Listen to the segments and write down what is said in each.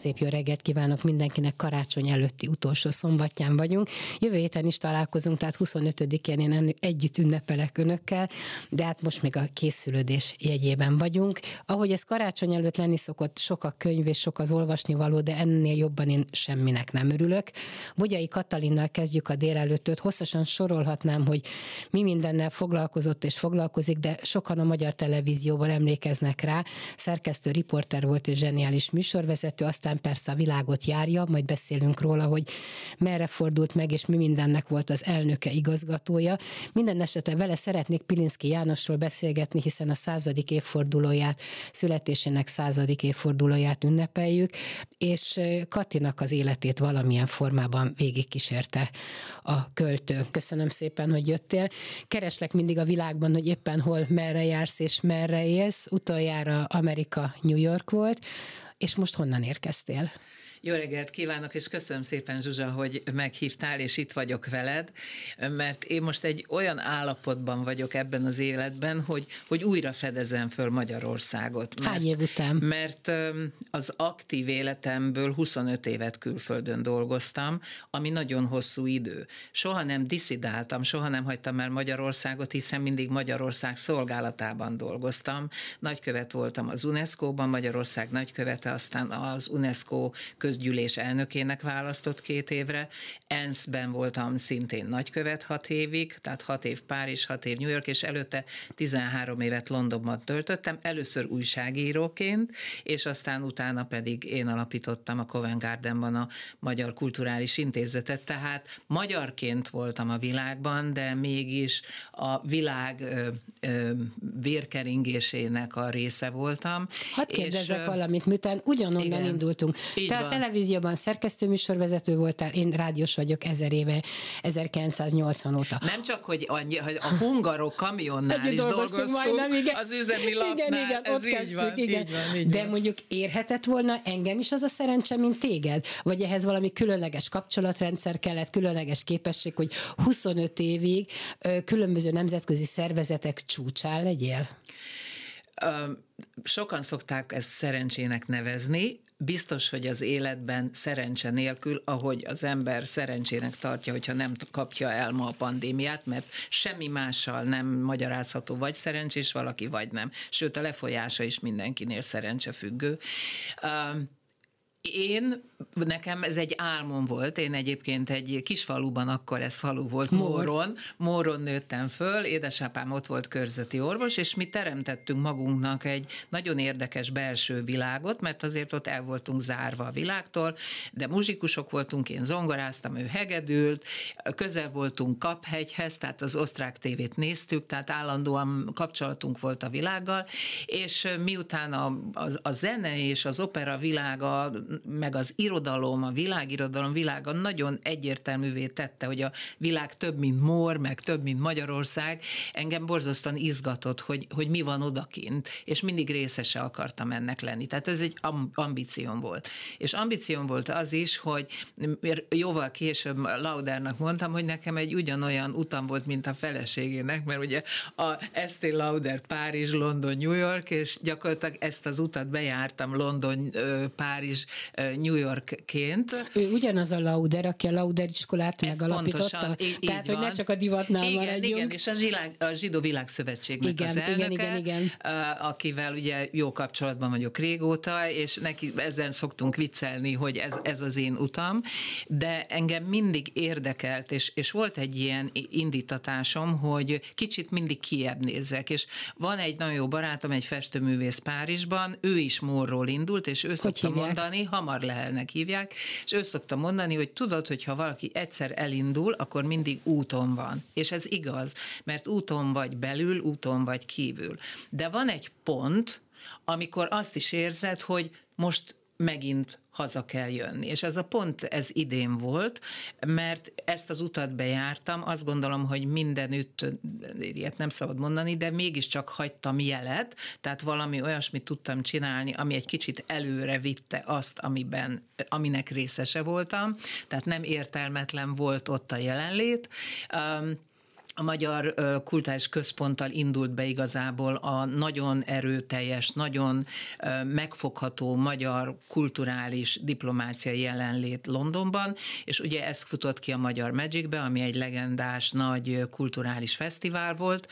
szép jó reggelt kívánok mindenkinek, karácsony előtti utolsó szombatján vagyunk. Jövő héten is találkozunk, tehát 25-én én együtt ünnepelek önökkel, de hát most még a készülődés jegyében vagyunk. Ahogy ez karácsony előtt lenni szokott, sok a könyv és sok az olvasni való, de ennél jobban én semminek nem örülök. Bogyai Katalinnal kezdjük a délelőttöt. Hosszasan sorolhatnám, hogy mi mindennel foglalkozott és foglalkozik, de sokan a magyar televízióban emlékeznek rá. Szerkesztő riporter volt és zseniális műsorvezető, aztán aztán persze a világot járja, majd beszélünk róla, hogy merre fordult meg, és mi mindennek volt az elnöke, igazgatója. Minden esetre vele szeretnék Pilinszki Jánosról beszélgetni, hiszen a századik évfordulóját, születésének századik évfordulóját ünnepeljük, és Katinak az életét valamilyen formában végigkísérte a költő. Köszönöm szépen, hogy jöttél. Kereslek mindig a világban, hogy éppen hol, merre jársz és merre élsz. Utoljára Amerika New York volt. És most honnan érkeztél? Jó reggelt kívánok, és köszönöm szépen, Zsuzsa, hogy meghívtál, és itt vagyok veled, mert én most egy olyan állapotban vagyok ebben az életben, hogy, hogy újra fedezem föl Magyarországot. Mert, Hány év után? Mert az aktív életemből 25 évet külföldön dolgoztam, ami nagyon hosszú idő. Soha nem diszidáltam, soha nem hagytam el Magyarországot, hiszen mindig Magyarország szolgálatában dolgoztam. Nagykövet voltam az UNESCO-ban, Magyarország nagykövete, aztán az UNESCO köz közgyűlés elnökének választott két évre, ENSZ-ben voltam szintén nagykövet hat évig, tehát hat év Párizs, hat év New York, és előtte 13 évet Londonban töltöttem, először újságíróként, és aztán utána pedig én alapítottam a Covent Gardenban a Magyar Kulturális Intézetet, tehát magyarként voltam a világban, de mégis a világ ö, ö, vérkeringésének a része voltam. Hadd kérdezek és, valamit, miután ugyanonnan igen, indultunk. Így Tehát van televízióban műsorvezető voltál, én rádiós vagyok ezer éve, 1980 óta. Nem csak, hogy annyi, hogy a hungarok kamionnál Egy is dolgoztunk, dolgoztunk majdnem, igen. az üzemi lapnál, igen, igen, ez ott így kezdtük, van, igen. Így van, így De van. mondjuk érhetett volna engem is az a szerencse, mint téged? Vagy ehhez valami különleges kapcsolatrendszer kellett, különleges képesség, hogy 25 évig különböző nemzetközi szervezetek csúcsán legyél? Sokan szokták ezt szerencsének nevezni biztos, hogy az életben szerencse nélkül, ahogy az ember szerencsének tartja, hogyha nem kapja el ma a pandémiát, mert semmi mással nem magyarázható, vagy szerencsés valaki, vagy nem. Sőt, a lefolyása is mindenkinél szerencse függő én, nekem ez egy álmom volt, én egyébként egy kis faluban, akkor ez falu volt, Móron, Móron nőttem föl, édesapám ott volt körzeti orvos, és mi teremtettünk magunknak egy nagyon érdekes belső világot, mert azért ott el voltunk zárva a világtól, de muzsikusok voltunk, én zongoráztam, ő hegedült, közel voltunk Kaphegyhez, tehát az osztrák tévét néztük, tehát állandóan kapcsolatunk volt a világgal, és miután a, a, a zene és az opera világa meg az irodalom, a világirodalom világa nagyon egyértelművé tette, hogy a világ több, mint Mór, meg több, mint Magyarország, engem borzasztóan izgatott, hogy, hogy mi van odakint, és mindig részese akartam ennek lenni. Tehát ez egy ambícióm volt. És ambícióm volt az is, hogy jóval később Laudernak mondtam, hogy nekem egy ugyanolyan utam volt, mint a feleségének, mert ugye a Estée Lauder Párizs, London, New York, és gyakorlatilag ezt az utat bejártam London, Párizs, New Yorkként. Ő ugyanaz a Lauder, aki a Lauder iskolát Ez megalapította. Pontosan, Tehát, így hogy ne csak a divatnál igen, maradjunk. Igen, és a, zsilág, a Zsidó Világszövetségnek igen, az elnöke, igen, igen, igen. akivel ugye jó kapcsolatban vagyok régóta, és neki ezen szoktunk viccelni, hogy ez, ez az én utam, de engem mindig érdekelt, és, és volt egy ilyen indítatásom, hogy kicsit mindig kiebb nézek, és van egy nagyon jó barátom, egy festőművész Párizsban, ő is morról indult, és ő hogy szokta hívják? mondani, hamar lehelnek hívják, és ő szokta mondani, hogy tudod, hogy ha valaki egyszer elindul, akkor mindig úton van. És ez igaz, mert úton vagy belül, úton vagy kívül. De van egy pont, amikor azt is érzed, hogy most megint haza kell jönni. És ez a pont ez idén volt, mert ezt az utat bejártam, azt gondolom, hogy mindenütt, ilyet nem szabad mondani, de mégiscsak hagytam jelet, tehát valami olyasmit tudtam csinálni, ami egy kicsit előre vitte azt, amiben, aminek részese voltam, tehát nem értelmetlen volt ott a jelenlét. Um, a Magyar kultúrás Központtal indult be igazából a nagyon erőteljes, nagyon megfogható magyar kulturális diplomácia jelenlét Londonban, és ugye ez futott ki a Magyar Magicbe, ami egy legendás nagy kulturális fesztivál volt.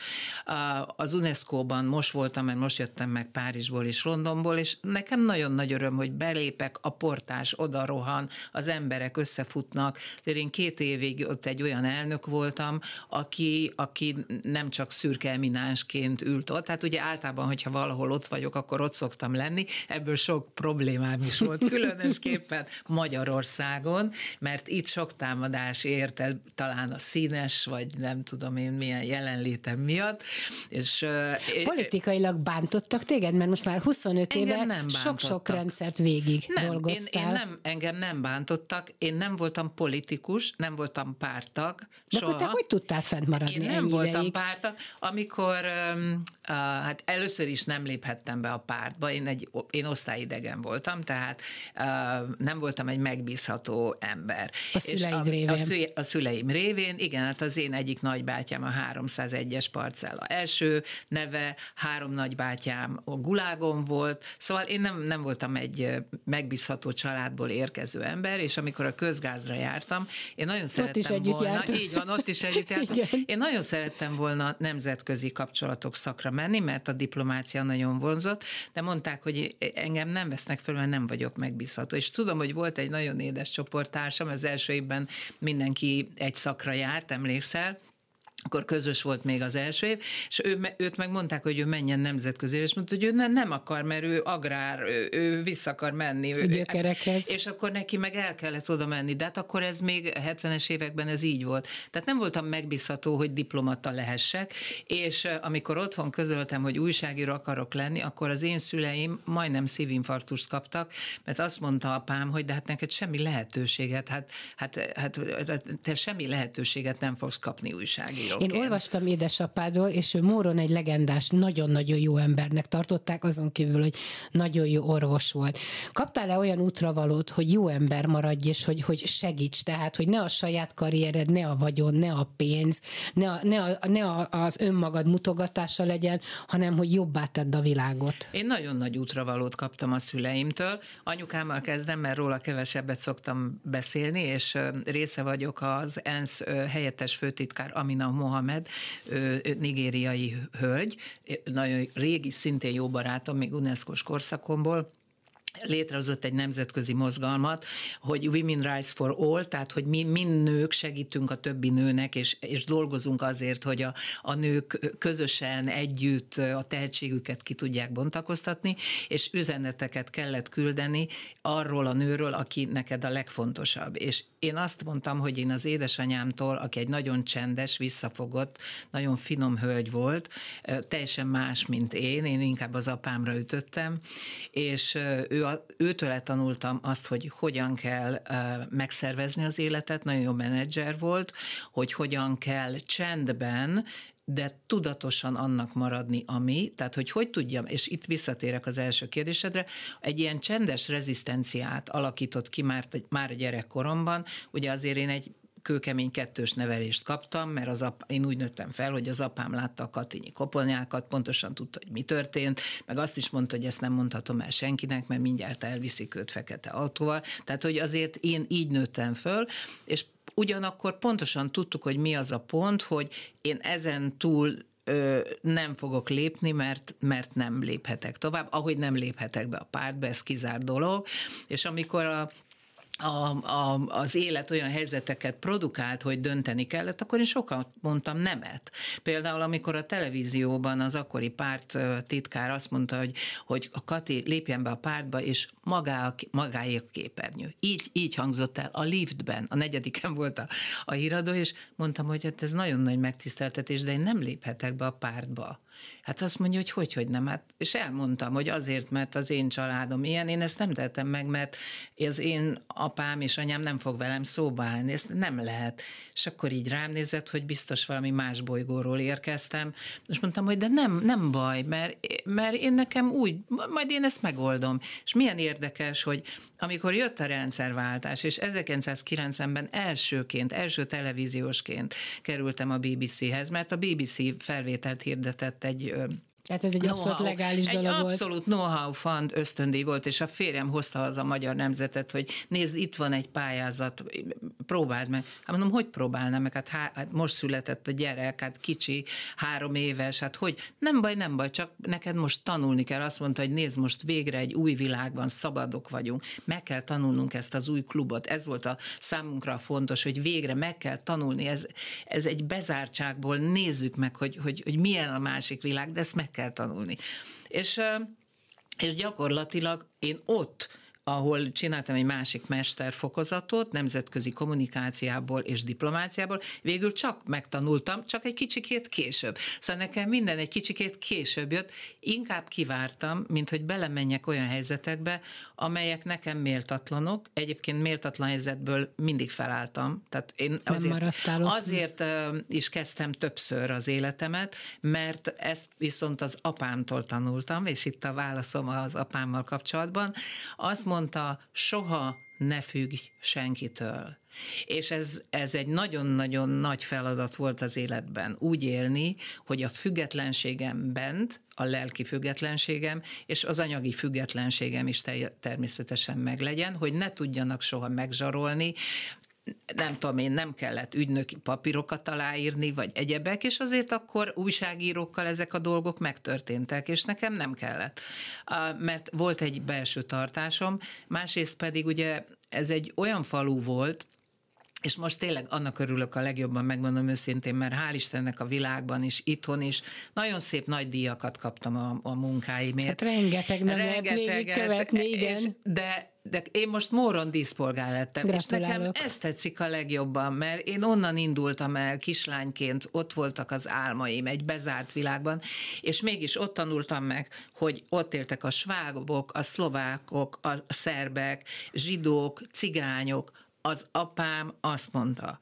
Az UNESCO-ban most voltam, mert most jöttem meg Párizsból és Londonból, és nekem nagyon nagy öröm, hogy belépek, a portás oda rohan, az emberek összefutnak. Én két évig ott egy olyan elnök voltam, aki aki, nem csak szürke eminánsként ült ott. Tehát ugye általában, hogyha valahol ott vagyok, akkor ott szoktam lenni. Ebből sok problémám is volt, különösképpen Magyarországon, mert itt sok támadás érte, talán a színes, vagy nem tudom én milyen jelenlétem miatt. És, Politikailag bántottak téged? Mert most már 25 éve sok-sok rendszert végig nem, dolgoztál. Én, én nem, engem nem bántottak, én nem voltam politikus, nem voltam pártag. De soha. akkor te hogy tudtál fent maradni. Én nem ennyi voltam ideig. amikor hát először is nem léphettem be a pártba, én, egy, én osztályidegen voltam, tehát nem voltam egy megbízható ember. A szüleid És révén. A, szü, a szüleim révén, igen, hát az én egyik nagybátyám a 301-es parcella első neve, három nagybátyám a gulágon volt, szóval én nem, nem voltam egy megbízható családból érkező ember, és amikor a közgázra jártam, én nagyon ott szerettem is együtt volna, jártunk. így van, ott is együtt jártam, Igen. Én nagyon szerettem volna nemzetközi kapcsolatok szakra menni, mert a diplomácia nagyon vonzott, de mondták, hogy engem nem vesznek föl, mert nem vagyok megbízható. És tudom, hogy volt egy nagyon édes csoporttársam, az első évben mindenki egy szakra járt, emlékszel, akkor közös volt még az első év, és ő, őt megmondták, hogy ő menjen nemzetközi és mondta, hogy ő nem, nem akar, mert ő agrár, ő, ő vissza akar menni. Ő, gyökerekhez. És akkor neki meg el kellett oda menni, de hát akkor ez még 70-es években ez így volt. Tehát nem voltam megbízható, hogy diplomata lehessek, és amikor otthon közöltem, hogy újságíró akarok lenni, akkor az én szüleim majdnem szívinfarktust kaptak, mert azt mondta apám, hogy de hát neked semmi lehetőséget, hát, hát, hát, hát te semmi lehetőséget nem fogsz kapni újságíró én olvastam édesapádról, és ő Móron egy legendás, nagyon-nagyon jó embernek tartották, azon kívül, hogy nagyon jó orvos volt. Kaptál-e olyan útravalót, hogy jó ember maradj, és hogy, hogy segíts, tehát, hogy ne a saját karriered, ne a vagyon, ne a pénz, ne, a, ne, a, ne a, az önmagad mutogatása legyen, hanem hogy jobbá tedd a világot. Én nagyon nagy útravalót kaptam a szüleimtől. Anyukámmal kezdem, mert róla kevesebbet szoktam beszélni, és része vagyok az ENSZ helyettes főtitkár Amina Mohamed, nigériai hölgy, nagyon régi, szintén jó barátom, még UNESCO-s korszakomból, létrehozott egy nemzetközi mozgalmat, hogy Women Rise for All, tehát hogy mi, mi nők segítünk a többi nőnek, és, és dolgozunk azért, hogy a, a nők közösen együtt a tehetségüket ki tudják bontakoztatni, és üzeneteket kellett küldeni arról a nőről, aki neked a legfontosabb. És én azt mondtam, hogy én az édesanyámtól, aki egy nagyon csendes, visszafogott, nagyon finom hölgy volt, teljesen más, mint én, én inkább az apámra ütöttem, és ő őtől tanultam azt, hogy hogyan kell megszervezni az életet, nagyon jó menedzser volt, hogy hogyan kell csendben de tudatosan annak maradni, ami, tehát hogy hogy tudjam, és itt visszatérek az első kérdésedre, egy ilyen csendes rezisztenciát alakított ki már, már a gyerekkoromban, ugye azért én egy kőkemény kettős nevelést kaptam, mert az apa, én úgy nőttem fel, hogy az apám látta a katinyi koponyákat, pontosan tudta, hogy mi történt, meg azt is mondta, hogy ezt nem mondhatom el senkinek, mert mindjárt elviszik őt fekete autóval. Tehát, hogy azért én így nőttem föl, és ugyanakkor pontosan tudtuk, hogy mi az a pont, hogy én ezen túl nem fogok lépni, mert, mert nem léphetek tovább, ahogy nem léphetek be a pártba, ez kizár dolog, és amikor a a, a, az élet olyan helyzeteket produkált, hogy dönteni kellett, akkor én sokat mondtam nemet. Például amikor a televízióban az akkori párt titkár azt mondta, hogy, hogy a Kati lépjen be a pártba, és magá, magáé a képernyő. Így, így hangzott el a liftben, a negyediken volt a, a híradó, és mondtam, hogy hát ez nagyon nagy megtiszteltetés, de én nem léphetek be a pártba. Hát azt mondja, hogy hogy, hogy nem. Hát, és elmondtam, hogy azért, mert az én családom ilyen, én ezt nem tettem meg, mert az én apám és anyám nem fog velem szóba állni, ezt nem lehet. És akkor így rám nézett, hogy biztos valami más bolygóról érkeztem, és mondtam, hogy de nem, nem baj, mert, mert én nekem úgy, majd én ezt megoldom. És milyen érdekes, hogy amikor jött a rendszerváltás, és 1990-ben elsőként, első televíziósként kerültem a BBC-hez, mert a BBC felvételt hirdetette egy tehát ez egy abszolút legális egy dolog volt. abszolút know-how fund ösztöndíj volt, és a férjem hozta haza a magyar nemzetet, hogy nézd, itt van egy pályázat, próbáld meg. Hát mondom, hogy próbálnám meg? Hát, há, hát most született a gyerek, hát kicsi, három éves, hát hogy? Nem baj, nem baj, csak neked most tanulni kell. Azt mondta, hogy nézd, most végre egy új világban szabadok vagyunk. Meg kell tanulnunk ezt az új klubot. Ez volt a számunkra fontos, hogy végre meg kell tanulni. Ez, ez egy bezártságból nézzük meg, hogy, hogy, hogy milyen a másik világ, de ezt meg kell kell tanulni. És, és gyakorlatilag én ott ahol csináltam egy másik mesterfokozatot, nemzetközi kommunikáciából és diplomáciából, végül csak megtanultam, csak egy kicsikét később. Szóval nekem minden egy kicsikét később jött, inkább kivártam, mint hogy belemenjek olyan helyzetekbe, amelyek nekem méltatlanok. Egyébként méltatlan helyzetből mindig felálltam. Tehát én azért, azért is kezdtem többször az életemet, mert ezt viszont az apámtól tanultam, és itt a válaszom az apámmal kapcsolatban. Azt mondta, soha ne függj senkitől. És ez, ez egy nagyon-nagyon nagy feladat volt az életben. Úgy élni, hogy a függetlenségem bent, a lelki függetlenségem, és az anyagi függetlenségem is természetesen meglegyen, hogy ne tudjanak soha megzsarolni, nem tudom én, nem kellett ügynöki papírokat aláírni, vagy egyebek, és azért akkor újságírókkal ezek a dolgok megtörténtek, és nekem nem kellett. Mert volt egy belső tartásom, másrészt pedig ugye ez egy olyan falu volt, és most tényleg annak örülök a legjobban, megmondom őszintén, mert hál' Istennek a világban is, itthon is, nagyon szép nagy díjakat kaptam a, a munkáimért. Hát rengeteg nem Rengeteget, lehet még követni, igen. És, de de én most Móron díszpolgár lettem, és nekem ez tetszik a legjobban, mert én onnan indultam el kislányként, ott voltak az álmaim egy bezárt világban, és mégis ott tanultam meg, hogy ott éltek a svágok, a szlovákok, a szerbek, zsidók, cigányok, az apám azt mondta,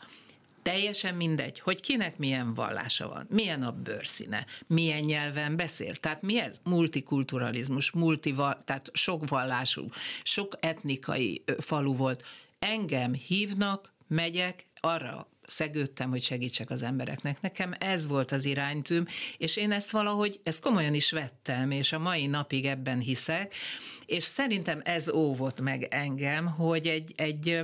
teljesen mindegy, hogy kinek milyen vallása van, milyen a bőrszíne, milyen nyelven beszél. Tehát mi ez? Multikulturalizmus, multival, tehát sok vallású, sok etnikai falu volt. Engem hívnak, megyek, arra szegődtem, hogy segítsek az embereknek. Nekem ez volt az iránytűm, és én ezt valahogy, ezt komolyan is vettem, és a mai napig ebben hiszek, és szerintem ez óvott meg engem, hogy egy, egy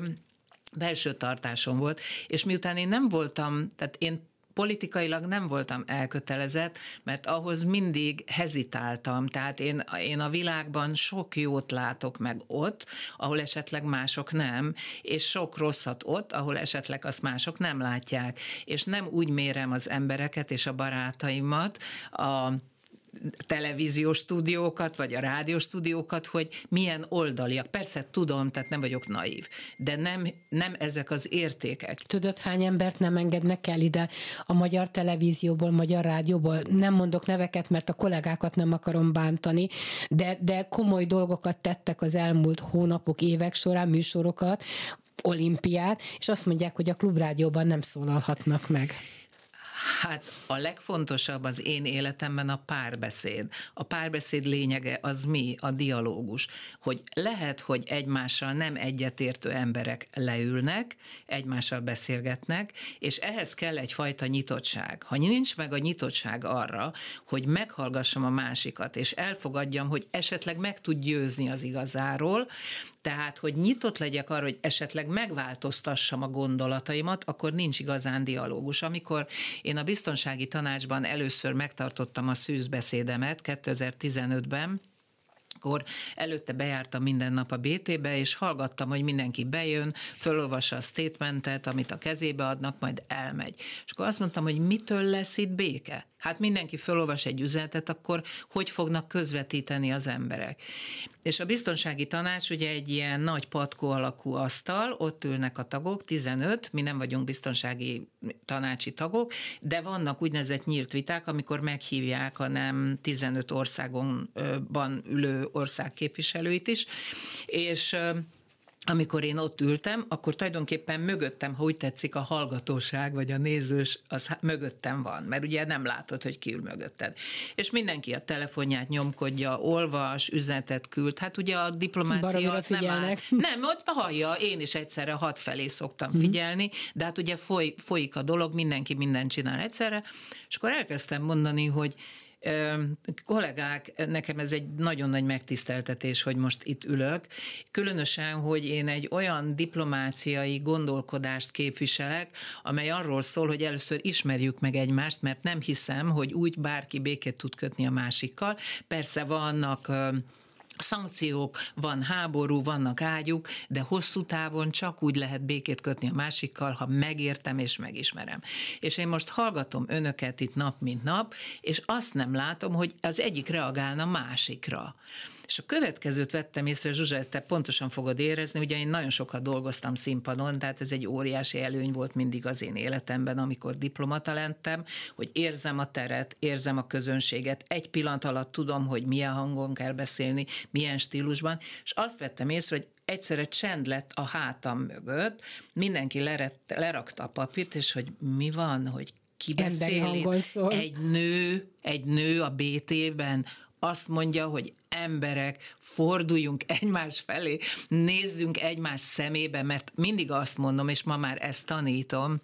belső tartásom volt, és miután én nem voltam, tehát én politikailag nem voltam elkötelezett, mert ahhoz mindig hezitáltam. Tehát én, én a világban sok jót látok meg ott, ahol esetleg mások nem, és sok rosszat ott, ahol esetleg azt mások nem látják. És nem úgy mérem az embereket és a barátaimat a televíziós stúdiókat, vagy a rádió stúdiókat, hogy milyen oldaliak. Persze tudom, tehát nem vagyok naív, de nem, nem ezek az értékek. Tudod, hány embert nem engednek el ide a magyar televízióból, magyar rádióból? Nem mondok neveket, mert a kollégákat nem akarom bántani, de, de komoly dolgokat tettek az elmúlt hónapok, évek során műsorokat, olimpiát, és azt mondják, hogy a klubrádióban nem szólalhatnak meg. Hát a legfontosabb az én életemben a párbeszéd. A párbeszéd lényege az mi? A dialógus. Hogy lehet, hogy egymással nem egyetértő emberek leülnek, egymással beszélgetnek, és ehhez kell egyfajta nyitottság. Ha nincs meg a nyitottság arra, hogy meghallgassam a másikat, és elfogadjam, hogy esetleg meg tud győzni az igazáról, tehát, hogy nyitott legyek arra, hogy esetleg megváltoztassam a gondolataimat, akkor nincs igazán dialógus. Amikor én a biztonsági tanácsban először megtartottam a szűzbeszédemet 2015-ben, akkor előtte bejártam minden nap a BT-be, és hallgattam, hogy mindenki bejön, fölolvassa a statementet, amit a kezébe adnak, majd elmegy. És akkor azt mondtam, hogy mitől lesz itt béke? Hát mindenki fölolvas egy üzenetet, akkor hogy fognak közvetíteni az emberek? És a biztonsági tanács ugye egy ilyen nagy patkó alakú asztal, ott ülnek a tagok, 15, mi nem vagyunk biztonsági tanácsi tagok, de vannak úgynevezett nyílt viták, amikor meghívják a nem 15 országonban ülő ország képviselőit is, és amikor én ott ültem, akkor tulajdonképpen mögöttem, ha úgy tetszik, a hallgatóság vagy a nézős, az mögöttem van, mert ugye nem látod, hogy ki ül mögötted. És mindenki a telefonját nyomkodja, olvas, üzenetet küld, hát ugye a diplomácia az nem áll. Nem, ott hallja, én is egyszerre hat felé szoktam mm-hmm. figyelni, de hát ugye foly, folyik a dolog, mindenki mindent csinál egyszerre, és akkor elkezdtem mondani, hogy Kollégák, nekem ez egy nagyon nagy megtiszteltetés, hogy most itt ülök, különösen, hogy én egy olyan diplomáciai gondolkodást képviselek, amely arról szól, hogy először ismerjük meg egymást, mert nem hiszem, hogy úgy bárki békét tud kötni a másikkal. Persze vannak Szankciók, van háború, vannak ágyuk, de hosszú távon csak úgy lehet békét kötni a másikkal, ha megértem és megismerem. És én most hallgatom önöket itt nap, mint nap, és azt nem látom, hogy az egyik reagálna másikra. És a következőt vettem észre, Zsuzsa, te pontosan fogod érezni, ugye én nagyon sokat dolgoztam színpadon, tehát ez egy óriási előny volt mindig az én életemben, amikor diplomata lentem, hogy érzem a teret, érzem a közönséget, egy pillanat alatt tudom, hogy milyen hangon kell beszélni, milyen stílusban, és azt vettem észre, hogy egyszerre csend lett a hátam mögött, mindenki lerett, lerakta a papírt, és hogy mi van, hogy ki beszél egy nő, egy nő a BT-ben azt mondja, hogy emberek, forduljunk egymás felé, nézzünk egymás szemébe, mert mindig azt mondom, és ma már ezt tanítom,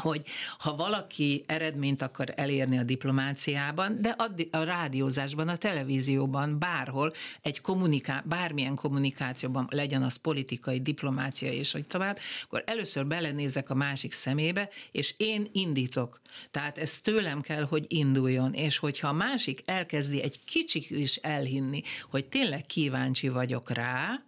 hogy ha valaki eredményt akar elérni a diplomáciában, de a, rádiózásban, a televízióban, bárhol, egy kommuniká- bármilyen kommunikációban legyen az politikai, diplomácia és hogy tovább, akkor először belenézek a másik szemébe, és én indítok. Tehát ez tőlem kell, hogy induljon, és hogyha a másik elkezdi egy kicsit is elhinni, hogy tényleg kíváncsi vagyok rá,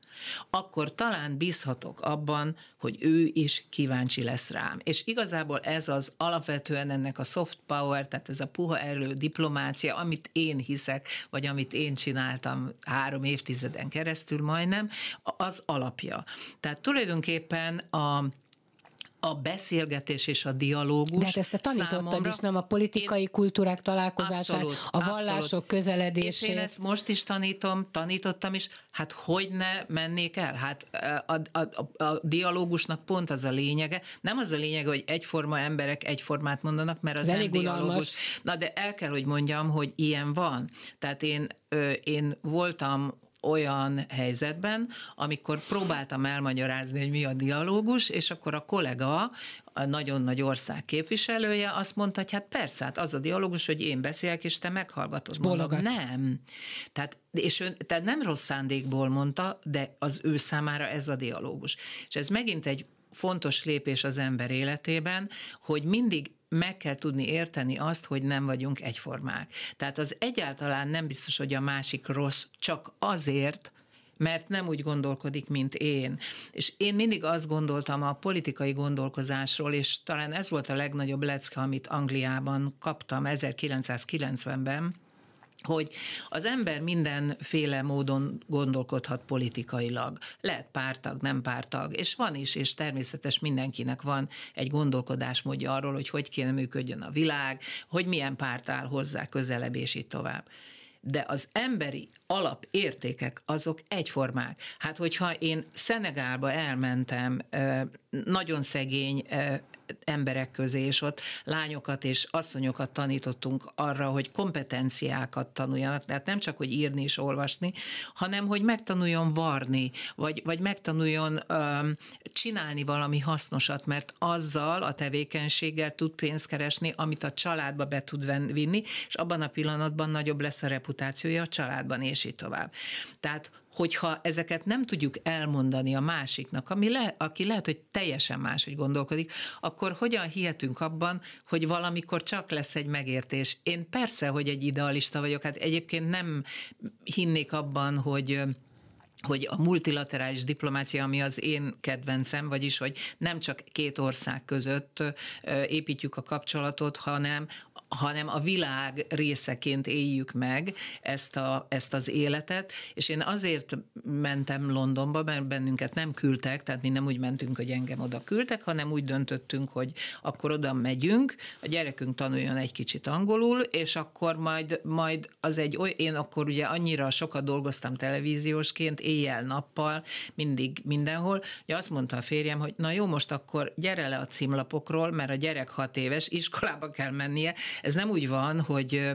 akkor talán bízhatok abban, hogy ő is kíváncsi lesz rám. És igazából ez az alapvetően ennek a soft power, tehát ez a puha erő, diplomácia, amit én hiszek, vagy amit én csináltam három évtizeden keresztül majdnem, az alapja. Tehát tulajdonképpen a a beszélgetés és a dialógus. De hát ezt te tanítottad számomra, is, nem a politikai én, kultúrák találkozását, abszolút, a vallások abszolút. közeledését. És én ezt most is tanítom, tanítottam is, hát hogy ne mennék el? Hát eh, a, a, a, a dialógusnak pont az a lényege, nem az a lényege, hogy egyforma emberek egyformát mondanak, mert az, az nem dialógus. Unalmas. Na de el kell, hogy mondjam, hogy ilyen van. Tehát én, én voltam olyan helyzetben, amikor próbáltam elmagyarázni, hogy mi a dialógus, és akkor a kollega, a nagyon nagy ország képviselője azt mondta, hogy hát persze, hát az a dialógus, hogy én beszélek, és te meghallgatod. Bologatsz. nem. Tehát, és ő, tehát nem rossz szándékból mondta, de az ő számára ez a dialógus. És ez megint egy fontos lépés az ember életében, hogy mindig meg kell tudni érteni azt, hogy nem vagyunk egyformák. Tehát az egyáltalán nem biztos, hogy a másik rossz, csak azért, mert nem úgy gondolkodik, mint én. És én mindig azt gondoltam a politikai gondolkozásról, és talán ez volt a legnagyobb lecke, amit Angliában kaptam 1990-ben, hogy az ember mindenféle módon gondolkodhat politikailag. Lehet pártag, nem pártag, és van is, és természetes mindenkinek van egy gondolkodásmódja arról, hogy hogy kéne működjön a világ, hogy milyen párt áll hozzá közelebb, és így tovább de az emberi alapértékek azok egyformák. Hát hogyha én Szenegálba elmentem nagyon szegény emberek közé, és ott lányokat és asszonyokat tanítottunk arra, hogy kompetenciákat tanuljanak, tehát nem csak, hogy írni és olvasni, hanem, hogy megtanuljon varni, vagy, vagy megtanuljon öm, csinálni valami hasznosat, mert azzal a tevékenységgel tud pénzt keresni, amit a családba be tud vinni, és abban a pillanatban nagyobb lesz a reputációja a családban, és így tovább. Tehát hogyha ezeket nem tudjuk elmondani a másiknak, ami le, aki lehet, hogy teljesen máshogy gondolkodik, akkor hogyan hihetünk abban, hogy valamikor csak lesz egy megértés? Én persze, hogy egy idealista vagyok, hát egyébként nem hinnék abban, hogy hogy a multilaterális diplomácia, ami az én kedvencem, vagyis, hogy nem csak két ország között építjük a kapcsolatot, hanem hanem a világ részeként éljük meg ezt, a, ezt az életet, és én azért mentem Londonba, mert bennünket nem küldtek, tehát mi nem úgy mentünk, hogy engem oda küldtek, hanem úgy döntöttünk, hogy akkor oda megyünk, a gyerekünk tanuljon egy kicsit angolul, és akkor majd, majd az egy oly, én akkor ugye annyira sokat dolgoztam televíziósként, éjjel-nappal, mindig, mindenhol, hogy azt mondta a férjem, hogy na jó, most akkor gyere le a címlapokról, mert a gyerek hat éves, iskolába kell mennie, ez nem úgy van, hogy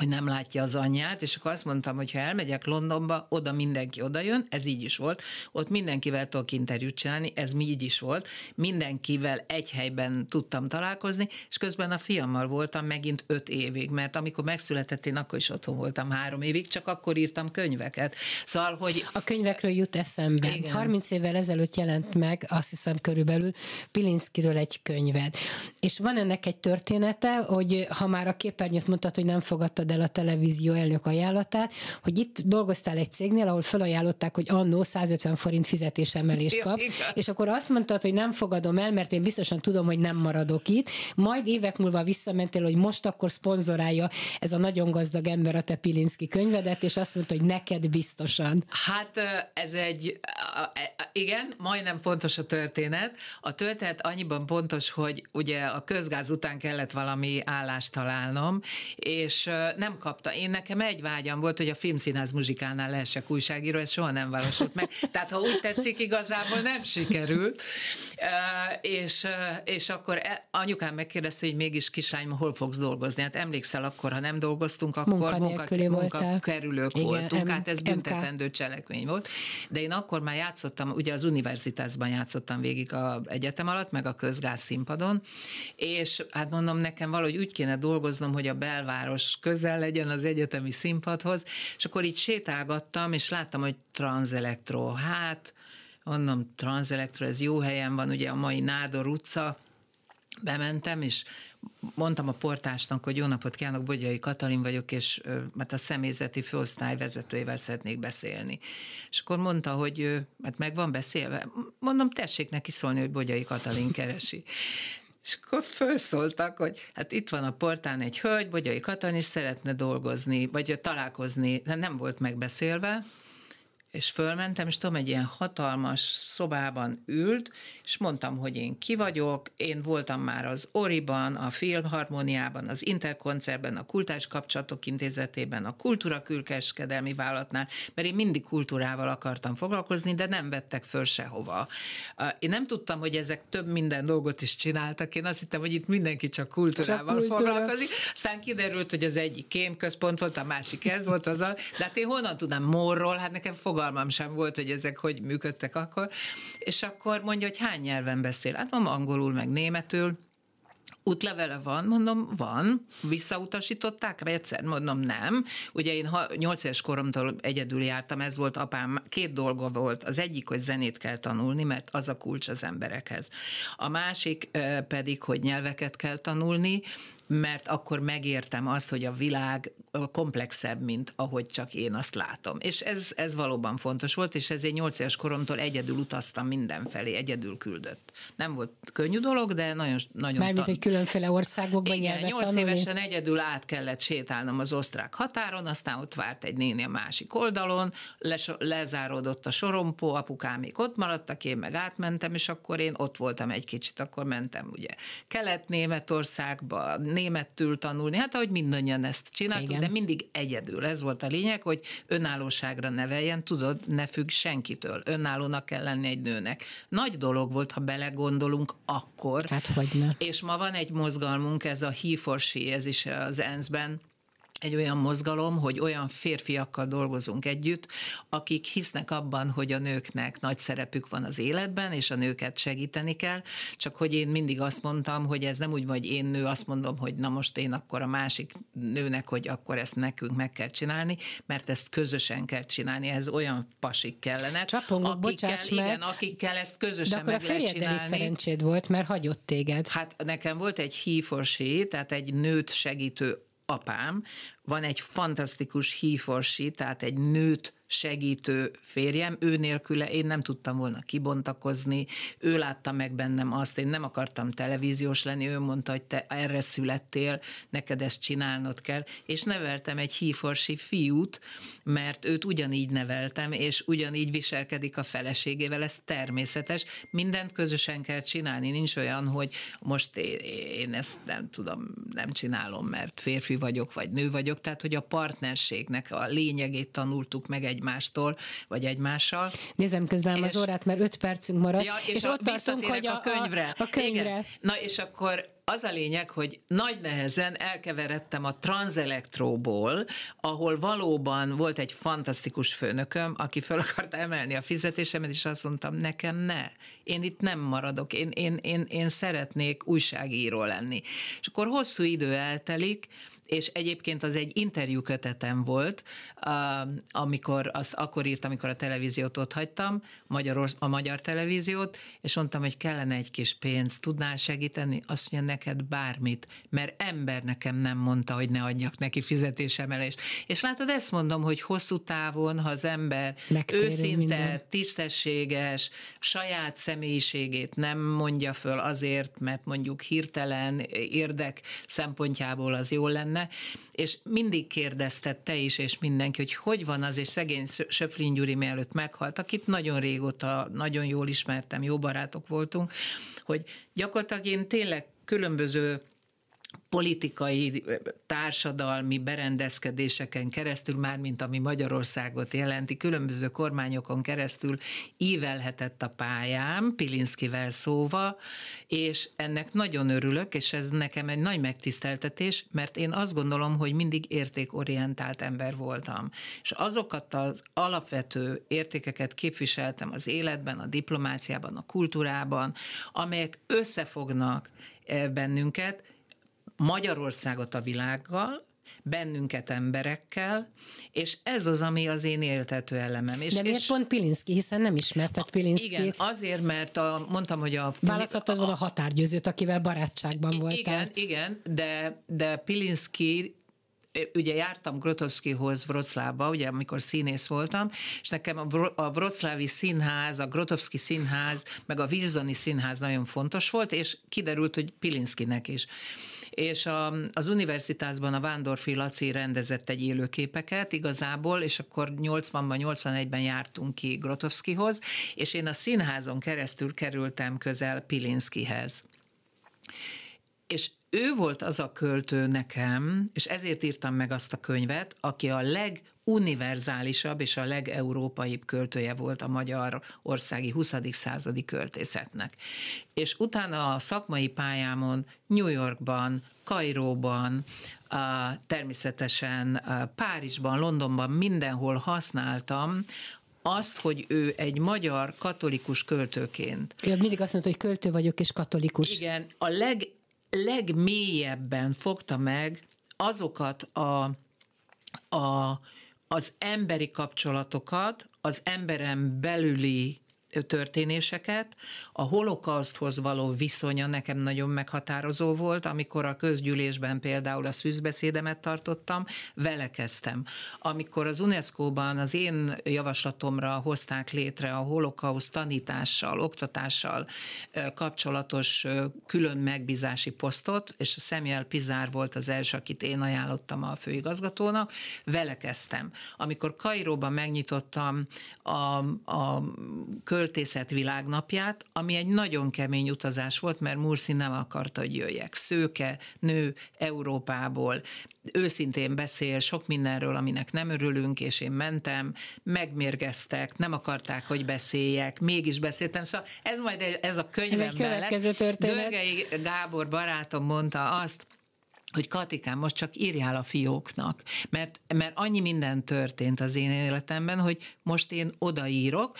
hogy nem látja az anyját, és akkor azt mondtam, hogy ha elmegyek Londonba, oda mindenki oda jön, ez így is volt, ott mindenkivel tudok interjút csinálni, ez mi így is volt, mindenkivel egy helyben tudtam találkozni, és közben a fiammal voltam megint öt évig, mert amikor megszületett, én akkor is otthon voltam három évig, csak akkor írtam könyveket. Szóval, hogy... A könyvekről jut eszembe. Igen. 30 évvel ezelőtt jelent meg, azt hiszem körülbelül, Pilinszkiről egy könyved. És van ennek egy története, hogy ha már a képernyőt mutat, hogy nem fogadtad fogadtad el a televízió elnök ajánlatát, hogy itt dolgoztál egy cégnél, ahol felajánlották, hogy annó 150 forint fizetésemelést kapsz, ja, és akkor azt mondtad, hogy nem fogadom el, mert én biztosan tudom, hogy nem maradok itt, majd évek múlva visszamentél, hogy most akkor szponzorálja ez a nagyon gazdag ember a te Pilinszki könyvedet, és azt mondta, hogy neked biztosan. Hát ez egy, igen, majdnem pontos a történet. A történet annyiban pontos, hogy ugye a közgáz után kellett valami állást találnom, és nem kapta. Én nekem egy vágyam volt, hogy a filmszínház muzsikánál lehessek újságíró, ez soha nem valósult meg. Tehát ha úgy tetszik, igazából nem sikerült. És, és akkor e, anyukám megkérdezte, hogy mégis kislányom, hol fogsz dolgozni? Hát emlékszel akkor, ha nem dolgoztunk, akkor munkakerülők munka voltunk. M- hát ez büntetendő cselekmény volt. De én akkor már játszottam, ugye az univerzitásban játszottam végig a egyetem alatt, meg a közgáz színpadon, és hát mondom, nekem valahogy úgy kéne dolgoznom, hogy a belváros közel közel legyen az egyetemi színpadhoz, és akkor így sétálgattam, és láttam, hogy transzelektro. Hát, mondom, transzelektro, ez jó helyen van, ugye a mai Nádor utca, bementem, és mondtam a portásnak, hogy jó napot kívánok, Bogyai Katalin vagyok, és mert hát a személyzeti főosztály vezetőjével szeretnék beszélni. És akkor mondta, hogy mert hát meg van beszélve. Mondom, tessék neki szólni, hogy Bogyai Katalin keresi. És akkor felszóltak, hogy hát itt van a portán egy hölgy, Bogyai Katalin, és szeretne dolgozni, vagy találkozni, nem volt megbeszélve, és fölmentem, és tudom, egy ilyen hatalmas szobában ült, és mondtam, hogy én ki vagyok, én voltam már az Oriban, a Filmharmóniában, az Interkoncertben, a Kultás Kapcsolatok Intézetében, a Kultúra Külkeskedelmi Vállalatnál, mert én mindig kultúrával akartam foglalkozni, de nem vettek föl sehova. Én nem tudtam, hogy ezek több minden dolgot is csináltak, én azt hittem, hogy itt mindenki csak kultúrával csak kultúra. foglalkozik, aztán kiderült, hogy az egyik kémközpont volt, a másik ez volt, az a, de hát én honnan tudnám morról, hát nekem fog fogalmam sem volt, hogy ezek hogy működtek akkor, és akkor mondja, hogy hány nyelven beszél. Hát mondom, angolul, meg németül, útlevele van? Mondom, van. Visszautasították egyszer? Mondom, nem. Ugye én ha, 8 éves koromtól egyedül jártam, ez volt apám, két dolga volt. Az egyik, hogy zenét kell tanulni, mert az a kulcs az emberekhez. A másik pedig, hogy nyelveket kell tanulni, mert akkor megértem azt, hogy a világ komplexebb, mint ahogy csak én azt látom. És ez, ez valóban fontos volt, és ezért nyolc éves koromtól egyedül utaztam mindenfelé, egyedül küldött. Nem volt könnyű dolog, de nagyon... nagyon Mármint, tan... hogy különféle országokban Igen, Nyolc tanulni. évesen egyedül át kellett sétálnom az osztrák határon, aztán ott várt egy néni a másik oldalon, les, lezáródott a sorompó, még ott maradtak, én meg átmentem, és akkor én ott voltam egy kicsit, akkor mentem ugye Kelet-Németországba, németül tanulni, hát ahogy mindannyian ezt csináltuk, Igen. de mindig egyedül. Ez volt a lényeg, hogy önállóságra neveljen, tudod, ne függ senkitől. Önállónak kell lenni egy nőnek. Nagy dolog volt, ha belegondolunk akkor. Hát ne. És ma van egy mozgalmunk, ez a He for She, ez is az ENSZ-ben egy olyan mozgalom, hogy olyan férfiakkal dolgozunk együtt, akik hisznek abban, hogy a nőknek nagy szerepük van az életben, és a nőket segíteni kell, csak hogy én mindig azt mondtam, hogy ez nem úgy vagy én nő, azt mondom, hogy na most én akkor a másik nőnek, hogy akkor ezt nekünk meg kell csinálni, mert ezt közösen kell csinálni, ez olyan pasik kellene. Csapongok, akikkel, bocsáss meg. Igen, akikkel ezt közösen de akkor meg a lehet csinálni. Is szerencséd volt, mert hagyott téged. Hát nekem volt egy he for she, tehát egy nőt segítő apám, van egy fantasztikus híforsi, tehát egy nőt segítő férjem, ő nélküle én nem tudtam volna kibontakozni, ő látta meg bennem azt, én nem akartam televíziós lenni, ő mondta, hogy te erre születtél, neked ezt csinálnod kell, és neveltem egy híforsi fiút, mert őt ugyanígy neveltem, és ugyanígy viselkedik a feleségével, ez természetes, mindent közösen kell csinálni, nincs olyan, hogy most én, én ezt nem tudom, nem csinálom, mert férfi vagyok, vagy nő vagyok, tehát hogy a partnerségnek a lényegét tanultuk meg egy egymástól, vagy egymással. Nézem közben és, az órát, mert öt percünk maradt, ja, és, és ott tartunk, hogy a, a könyvre. A, a könyvre. Igen. Na és akkor az a lényeg, hogy nagy nehezen elkeveredtem a transelektróból, ahol valóban volt egy fantasztikus főnököm, aki fel akarta emelni a fizetésemet, és azt mondtam, nekem ne, én itt nem maradok, én, én, én, én szeretnék újságíró lenni. És akkor hosszú idő eltelik, és egyébként az egy interjú kötetem volt, amikor azt akkor írtam, amikor a televíziót ott hagytam, Magyarorsz, a magyar televíziót, és mondtam, hogy kellene egy kis pénz, tudnál segíteni? Azt mondja, neked bármit, mert ember nekem nem mondta, hogy ne adjak neki fizetésemelést. És látod, ezt mondom, hogy hosszú távon, ha az ember Megtérünk őszinte, minden. tisztességes, saját személyiségét nem mondja föl azért, mert mondjuk hirtelen érdek szempontjából az jó lenne, benne, és mindig kérdezte te is, és mindenki, hogy hogy van az, és szegény Söflin Gyuri mielőtt meghalt, akit nagyon régóta, nagyon jól ismertem, jó barátok voltunk, hogy gyakorlatilag én tényleg különböző politikai, társadalmi berendezkedéseken keresztül, már mint ami Magyarországot jelenti, különböző kormányokon keresztül ívelhetett a pályám, Pilinszkivel szóva, és ennek nagyon örülök, és ez nekem egy nagy megtiszteltetés, mert én azt gondolom, hogy mindig értékorientált ember voltam. És azokat az alapvető értékeket képviseltem az életben, a diplomáciában, a kultúrában, amelyek összefognak eh, bennünket, Magyarországot a világgal, bennünket emberekkel, és ez az, ami az én éltető elemem. És, De miért és pont Pilinszki, hiszen nem ismerted Pilinszkit? Igen, azért, mert a, mondtam, hogy a... Választottad volna a határgyőzőt, akivel barátságban voltál. Igen, igen, de, de Pilinszki ugye jártam Grotowskihoz Vroclávba, ugye amikor színész voltam, és nekem a Vroclávi Színház, a Grotowski Színház, meg a Wilsoni Színház nagyon fontos volt, és kiderült, hogy Pilinszkinek is és a, az universitásban a Vándorfi Laci rendezett egy élőképeket igazából, és akkor 80-ban, 81-ben jártunk ki Grotowskihoz, és én a színházon keresztül kerültem közel Pilinszkihez. És ő volt az a költő nekem, és ezért írtam meg azt a könyvet, aki a leg univerzálisabb és a legeurópaibb költője volt a magyar országi 20. századi költészetnek. És utána a szakmai pályámon New Yorkban, Kairóban, természetesen Párizsban, Londonban mindenhol használtam azt, hogy ő egy magyar katolikus költőként. Ő mindig azt mondta, hogy költő vagyok és katolikus. Igen, a leg, legmélyebben fogta meg azokat a, a az emberi kapcsolatokat, az emberen belüli történéseket. A holokauszthoz való viszonya nekem nagyon meghatározó volt, amikor a közgyűlésben például a szűzbeszédemet tartottam, vele kezdtem. Amikor az UNESCO-ban az én javaslatomra hozták létre a holokauszt tanítással, oktatással kapcsolatos külön megbízási posztot, és a Samuel Pizár volt az első, akit én ajánlottam a főigazgatónak, vele kezdtem. Amikor Kairóban megnyitottam a, a kö költészet világnapját, ami egy nagyon kemény utazás volt, mert Murszi nem akarta, hogy jöjjek. Szőke, nő Európából, őszintén beszél sok mindenről, aminek nem örülünk, és én mentem, megmérgeztek, nem akarták, hogy beszéljek, mégis beszéltem. Szóval ez majd egy, ez a könyvem ez egy következő lett. történet. Görgei Gábor barátom mondta azt, hogy Katikám, most csak írjál a fióknak, mert, mert annyi minden történt az én életemben, hogy most én odaírok,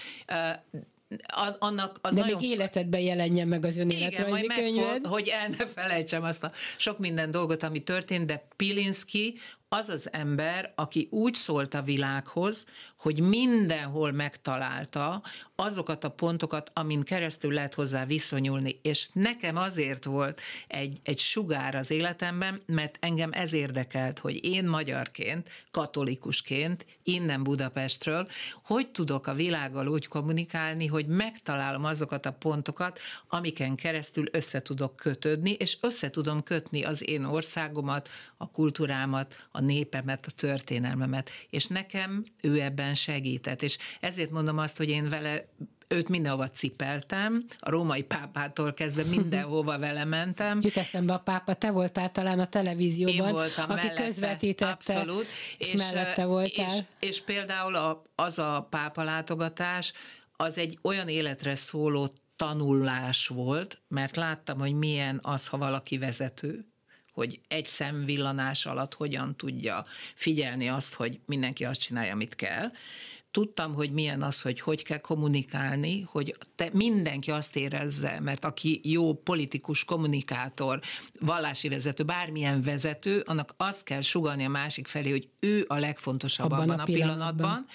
annak az De nagyon... még életedben jelenjen meg az ön életrajzi könyved. hogy el ne felejtsem azt a sok minden dolgot, ami történt, de Pilinszki az az ember, aki úgy szólt a világhoz, hogy mindenhol megtalálta azokat a pontokat, amin keresztül lehet hozzá viszonyulni. És nekem azért volt egy, egy sugár az életemben, mert engem ez érdekelt, hogy én magyarként, katolikusként, innen Budapestről, hogy tudok a világgal úgy kommunikálni, hogy megtalálom azokat a pontokat, amiken keresztül össze tudok kötődni, és össze tudom kötni az én országomat, a kultúrámat, a a népemet, a történelmemet. És nekem ő ebben segített. És ezért mondom azt, hogy én vele őt mindenhova cipeltem, a római pápától kezdve mindenhova vele mentem. Jut eszembe a pápa, te voltál talán a televízióban, voltam aki mellette, közvetítette, abszolút, és, és mellette voltál. És, és például a, az a pápa látogatás, az egy olyan életre szóló tanulás volt, mert láttam, hogy milyen az, ha valaki vezető, hogy egy szemvillanás alatt hogyan tudja figyelni azt, hogy mindenki azt csinálja, amit kell, tudtam, hogy milyen az, hogy hogy kell kommunikálni, hogy te, mindenki azt érezze, mert aki jó politikus, kommunikátor, vallási vezető, bármilyen vezető, annak azt kell sugalni a másik felé, hogy ő a legfontosabb abban, abban a pillanatban. pillanatban.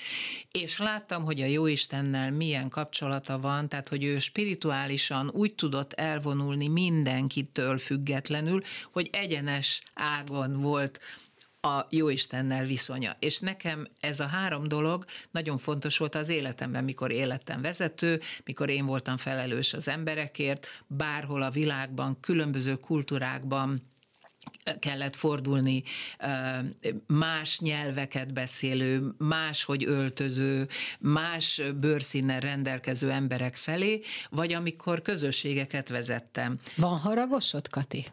És láttam, hogy a Istennel milyen kapcsolata van, tehát hogy ő spirituálisan úgy tudott elvonulni mindenkitől függetlenül, hogy egyenes ágon volt a Jóistennel viszonya. És nekem ez a három dolog nagyon fontos volt az életemben, mikor életem vezető, mikor én voltam felelős az emberekért, bárhol a világban, különböző kultúrákban, kellett fordulni más nyelveket beszélő, máshogy öltöző, más bőrszínnel rendelkező emberek felé, vagy amikor közösségeket vezettem. Van haragosod, Kati?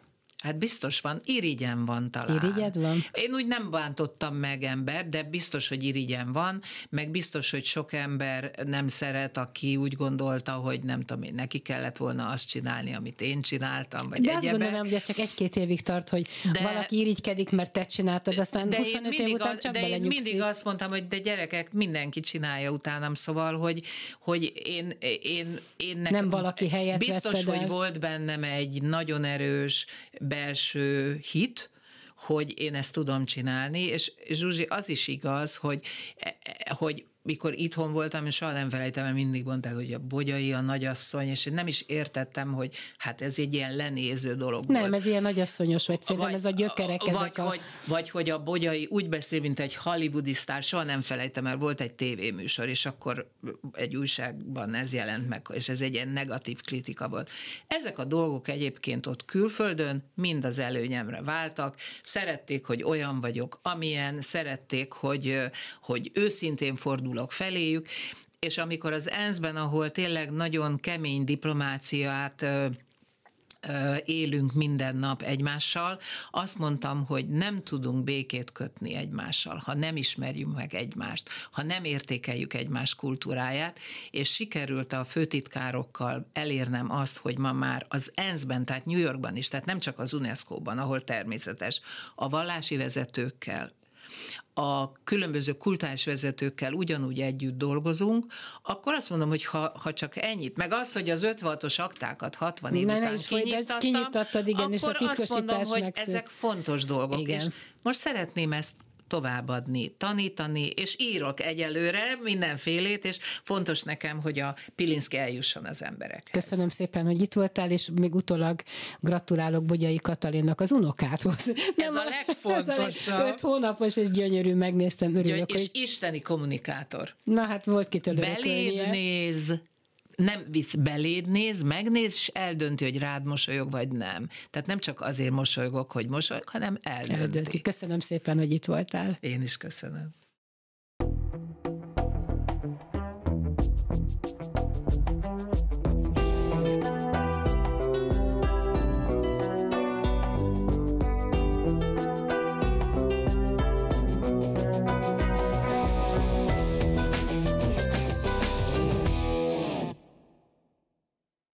Hát biztos van, irigyen van talán. Irigyed van? Én úgy nem bántottam meg ember, de biztos, hogy irigyen van, meg biztos, hogy sok ember nem szeret, aki úgy gondolta, hogy nem tudom én, neki kellett volna azt csinálni, amit én csináltam, vagy De egyebek. azt gondolom, hogy ez csak egy-két évig tart, hogy de, valaki irigykedik, mert te csináltad, aztán de 25 év után csak De én mindig azt mondtam, hogy de gyerekek, mindenki csinálja utánam, szóval, hogy, hogy én, én, én, én nekem, Nem valaki helyett Biztos, hogy el. volt bennem egy nagyon erős belső hit, hogy én ezt tudom csinálni, és Zsuzsi, az is igaz, hogy, e, e, hogy mikor itthon voltam, és soha nem felejtem, mert mindig mondták, hogy a bogyai, a nagyasszony, és én nem is értettem, hogy hát ez egy ilyen lenéző dolog Nem, volt. ez ilyen nagyasszonyos, vagy szerintem vagy, ez a gyökerek vagy, ezek a... Vagy, vagy hogy a bogyai úgy beszél, mint egy hollywoodi sztár, soha nem felejtem, mert volt egy tévéműsor, és akkor egy újságban ez jelent meg, és ez egy ilyen negatív kritika volt. Ezek a dolgok egyébként ott külföldön mind az előnyemre váltak, szerették, hogy olyan vagyok, amilyen, szerették, hogy, hogy őszintén fordul fordulok feléjük, és amikor az ENSZ-ben, ahol tényleg nagyon kemény diplomáciát élünk minden nap egymással. Azt mondtam, hogy nem tudunk békét kötni egymással, ha nem ismerjük meg egymást, ha nem értékeljük egymás kultúráját, és sikerült a főtitkárokkal elérnem azt, hogy ma már az ENSZ-ben, tehát New Yorkban is, tehát nem csak az UNESCO-ban, ahol természetes, a vallási vezetőkkel, a különböző kultás vezetőkkel ugyanúgy együtt dolgozunk, akkor azt mondom, hogy ha, ha csak ennyit, meg az, hogy az 56-os aktákat 60 év után is kinyitattad, igen, akkor és a azt mondom, hogy ezek fontos dolgok. Igen. És most szeretném ezt továbbadni, tanítani, és írok egyelőre mindenfélét, és fontos nekem, hogy a Pilinszki eljusson az emberek. Köszönöm szépen, hogy itt voltál, és még utólag gratulálok Bogyai Katalinnak az unokához. Nem ez a, a legfontosabb. öt hónapos, és gyönyörű, megnéztem, örülök. Gyöny- és hogy... isteni kommunikátor. Na hát volt kitől Beléd néz, nem visz beléd, néz, megnéz, és eldönti, hogy rád mosolyog, vagy nem. Tehát nem csak azért mosolyogok, hogy mosolyog, hanem eldönti. eldönti. Köszönöm szépen, hogy itt voltál. Én is köszönöm.